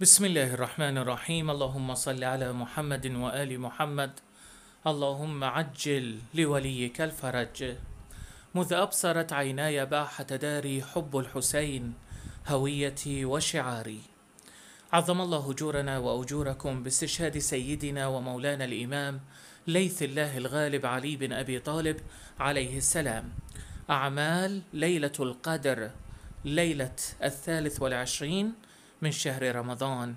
بسم الله الرحمن الرحيم اللهم صل على محمد وآل محمد اللهم عجل لوليك الفرج مذ أبصرت عيناي باحة داري حب الحسين هويتي وشعاري عظم الله أجورنا وأجوركم باستشهاد سيدنا ومولانا الإمام ليث الله الغالب علي بن أبي طالب عليه السلام أعمال ليلة القدر ليلة الثالث والعشرين من شهر رمضان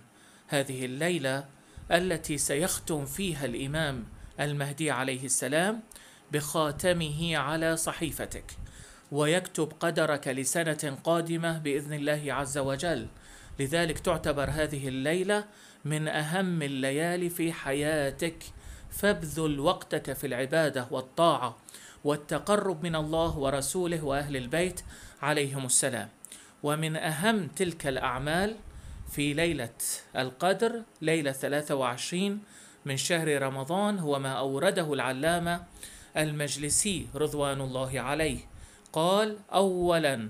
هذه الليلة التي سيختم فيها الإمام المهدي عليه السلام بخاتمه على صحيفتك ويكتب قدرك لسنة قادمة بإذن الله عز وجل لذلك تعتبر هذه الليلة من أهم الليالي في حياتك فابذل وقتك في العبادة والطاعة والتقرب من الله ورسوله وأهل البيت عليهم السلام ومن أهم تلك الأعمال في ليلة القدر ليلة 23 من شهر رمضان هو ما أورده العلامة المجلسي رضوان الله عليه قال أولا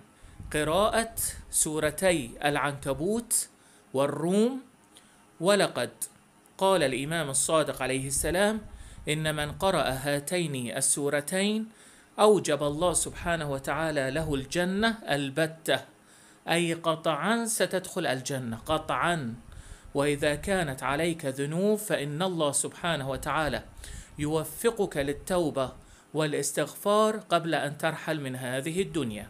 قراءة سورتي العنكبوت والروم ولقد قال الإمام الصادق عليه السلام إن من قرأ هاتين السورتين أوجب الله سبحانه وتعالى له الجنة البتة أي قطعا ستدخل الجنة قطعا وإذا كانت عليك ذنوب فإن الله سبحانه وتعالى يوفقك للتوبة والاستغفار قبل أن ترحل من هذه الدنيا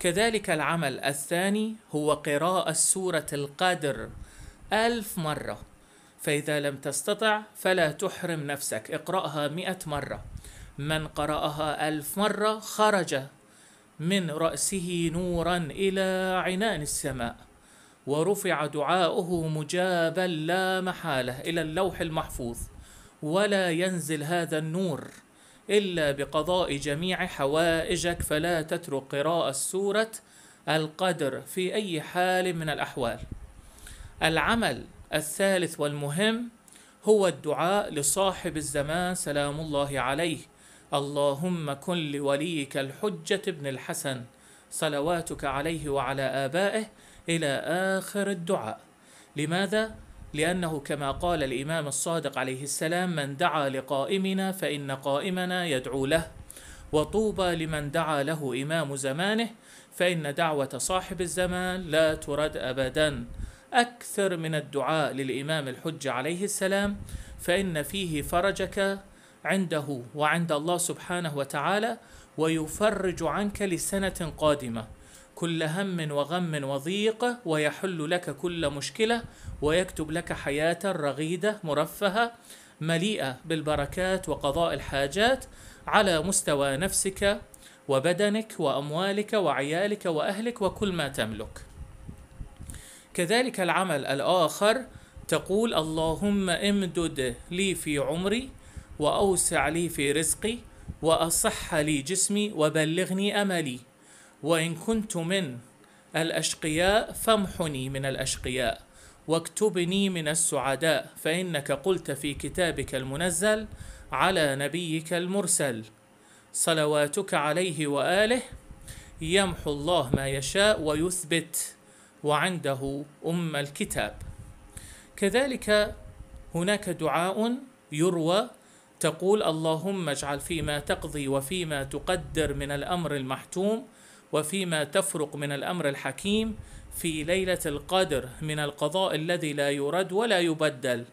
كذلك العمل الثاني هو قراءة سورة القدر ألف مرة فإذا لم تستطع فلا تحرم نفسك اقرأها مئة مرة من قرأها ألف مرة خرج من رأسه نورا إلى عنان السماء ورفع دعاؤه مجابا لا محالة إلى اللوح المحفوظ ولا ينزل هذا النور إلا بقضاء جميع حوائجك فلا تترك قراءة سورة القدر في أي حال من الأحوال العمل الثالث والمهم هو الدعاء لصاحب الزمان سلام الله عليه اللهم كن لوليك الحجة بن الحسن صلواتك عليه وعلى آبائه إلى آخر الدعاء لماذا؟ لأنه كما قال الإمام الصادق عليه السلام من دعا لقائمنا فإن قائمنا يدعو له وطوبى لمن دعا له إمام زمانه فإن دعوة صاحب الزمان لا ترد أبدا أكثر من الدعاء للإمام الحج عليه السلام فإن فيه فرجك عنده وعند الله سبحانه وتعالى ويفرج عنك لسنة قادمة كل هم وغم وضيق ويحل لك كل مشكلة ويكتب لك حياة رغيدة مرفهة مليئة بالبركات وقضاء الحاجات على مستوى نفسك وبدنك وأموالك وعيالك وأهلك وكل ما تملك كذلك العمل الآخر تقول اللهم امدد لي في عمري واوسع لي في رزقي واصح لي جسمي وبلغني املي وان كنت من الاشقياء فامحني من الاشقياء واكتبني من السعداء فانك قلت في كتابك المنزل على نبيك المرسل صلواتك عليه واله يمحو الله ما يشاء ويثبت وعنده ام الكتاب كذلك هناك دعاء يروى تقول اللهم اجعل فيما تقضي وفيما تقدر من الامر المحتوم وفيما تفرق من الامر الحكيم في ليله القدر من القضاء الذي لا يرد ولا يبدل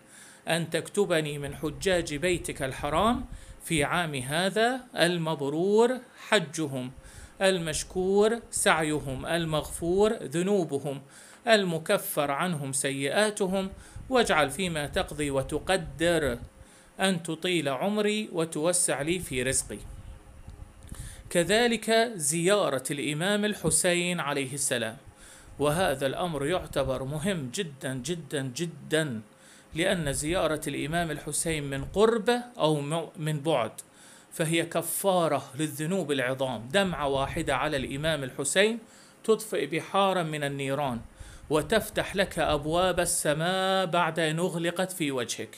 ان تكتبني من حجاج بيتك الحرام في عام هذا المبرور حجهم المشكور سعيهم المغفور ذنوبهم المكفر عنهم سيئاتهم واجعل فيما تقضي وتقدر أن تطيل عمري وتوسع لي في رزقي كذلك زيارة الإمام الحسين عليه السلام وهذا الأمر يعتبر مهم جدا جدا جدا لأن زيارة الإمام الحسين من قرب أو من بعد فهي كفارة للذنوب العظام دمعة واحدة على الإمام الحسين تطفئ بحارا من النيران وتفتح لك أبواب السماء بعد أن أغلقت في وجهك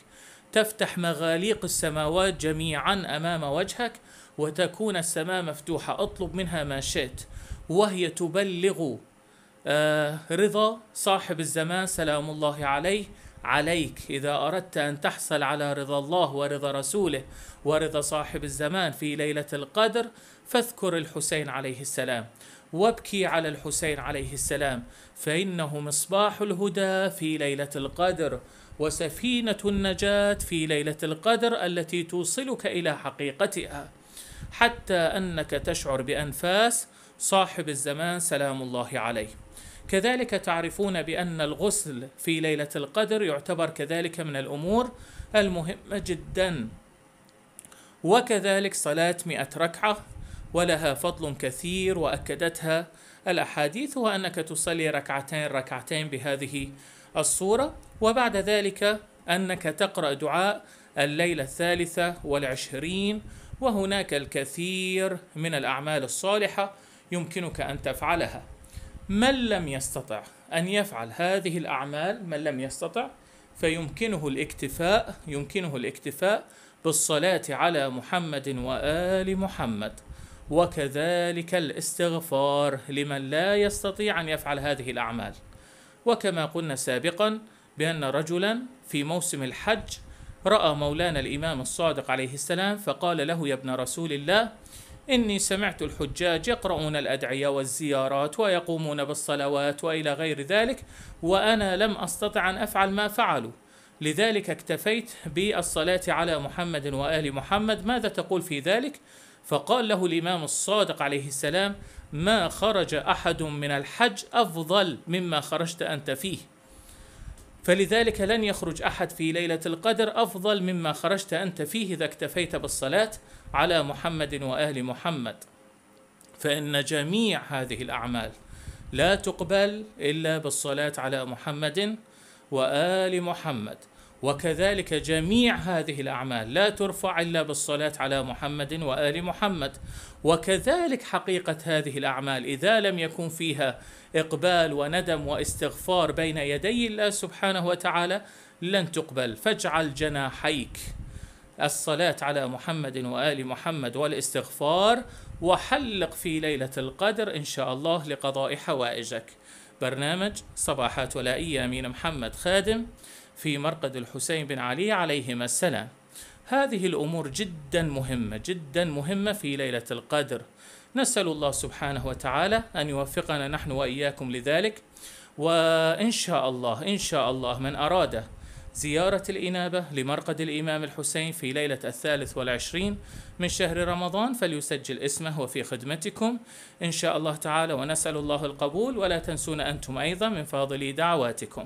تفتح مغاليق السماوات جميعا امام وجهك وتكون السماء مفتوحه اطلب منها ما شئت وهي تبلغ آه، رضا صاحب الزمان سلام الله عليه عليك إذا أردت أن تحصل على رضا الله ورضا رسوله ورضا صاحب الزمان في ليلة القدر فاذكر الحسين عليه السلام وابكي على الحسين عليه السلام فإنه مصباح الهدى في ليلة القدر وسفينة النجاة في ليلة القدر التي توصلك إلى حقيقتها حتى أنك تشعر بأنفاس صاحب الزمان سلام الله عليه كذلك تعرفون بأن الغسل في ليلة القدر يعتبر كذلك من الأمور المهمة جدا وكذلك صلاة مئة ركعة ولها فضل كثير وأكدتها الأحاديث وأنك تصلي ركعتين ركعتين بهذه الصورة وبعد ذلك أنك تقرأ دعاء الليلة الثالثة والعشرين وهناك الكثير من الأعمال الصالحة يمكنك أن تفعلها من لم يستطع أن يفعل هذه الأعمال من لم يستطع فيمكنه الاكتفاء يمكنه الاكتفاء بالصلاة على محمد وآل محمد وكذلك الاستغفار لمن لا يستطيع أن يفعل هذه الأعمال وكما قلنا سابقا بأن رجلا في موسم الحج رأى مولانا الإمام الصادق عليه السلام فقال له يا ابن رسول الله إني سمعت الحجاج يقرؤون الأدعية والزيارات ويقومون بالصلوات وإلى غير ذلك وأنا لم أستطع أن أفعل ما فعلوا لذلك اكتفيت بالصلاة على محمد وآل محمد ماذا تقول في ذلك؟ فقال له الإمام الصادق عليه السلام ما خرج احد من الحج افضل مما خرجت انت فيه فلذلك لن يخرج احد في ليله القدر افضل مما خرجت انت فيه اذا اكتفيت بالصلاه على محمد وال محمد فان جميع هذه الاعمال لا تقبل الا بالصلاه على محمد وال محمد وكذلك جميع هذه الاعمال لا ترفع الا بالصلاه على محمد وال محمد وكذلك حقيقه هذه الاعمال اذا لم يكن فيها اقبال وندم واستغفار بين يدي الله سبحانه وتعالى لن تقبل فاجعل جناحيك الصلاه على محمد وال محمد والاستغفار وحلق في ليله القدر ان شاء الله لقضاء حوائجك برنامج صباحات ولائيه امين محمد خادم في مرقد الحسين بن علي عليهما السلام هذه الأمور جدا مهمة جدا مهمة في ليلة القدر نسأل الله سبحانه وتعالى أن يوفقنا نحن وإياكم لذلك وإن شاء الله إن شاء الله من أراد زيارة الإنابة لمرقد الإمام الحسين في ليلة الثالث والعشرين من شهر رمضان فليسجل اسمه وفي خدمتكم إن شاء الله تعالى ونسأل الله القبول ولا تنسون أنتم أيضا من فاضل دعواتكم